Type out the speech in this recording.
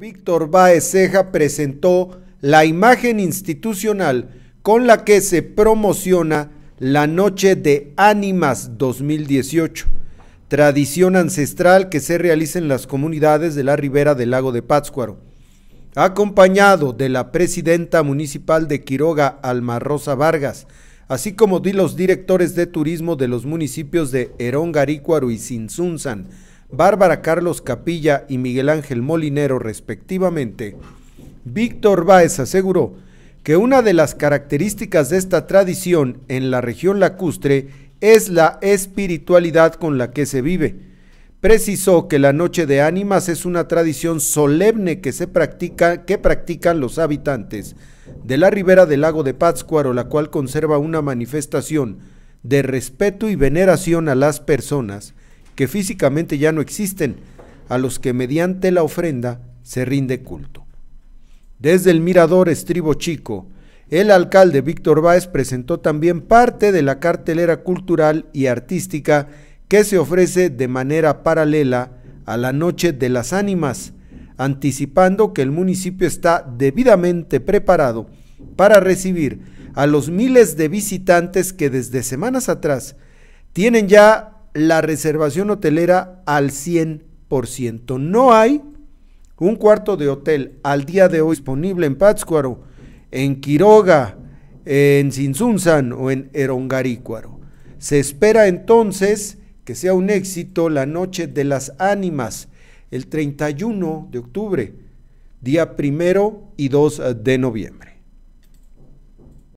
Víctor Báez Ceja presentó la imagen institucional con la que se promociona la Noche de Ánimas 2018, tradición ancestral que se realiza en las comunidades de la ribera del lago de Pátzcuaro. Acompañado de la presidenta municipal de Quiroga, Alma Rosa Vargas, así como de los directores de turismo de los municipios de Herón, Garícuaro y Sinzunzan. Bárbara Carlos Capilla y Miguel Ángel Molinero respectivamente, Víctor Báez aseguró que una de las características de esta tradición en la región lacustre es la espiritualidad con la que se vive. Precisó que la noche de ánimas es una tradición solemne que se practica que practican los habitantes de la ribera del lago de Pátzcuaro, la cual conserva una manifestación de respeto y veneración a las personas que físicamente ya no existen, a los que mediante la ofrenda se rinde culto. Desde el mirador Estribo Chico, el alcalde Víctor Báez presentó también parte de la cartelera cultural y artística que se ofrece de manera paralela a la Noche de las Ánimas, anticipando que el municipio está debidamente preparado para recibir a los miles de visitantes que desde semanas atrás tienen ya la reservación hotelera al 100%. No hay un cuarto de hotel al día de hoy disponible en Pátzcuaro, en Quiroga, en Sinsunzan o en Erongarícuaro. Se espera entonces que sea un éxito la Noche de las Ánimas, el 31 de octubre, día primero y 2 de noviembre.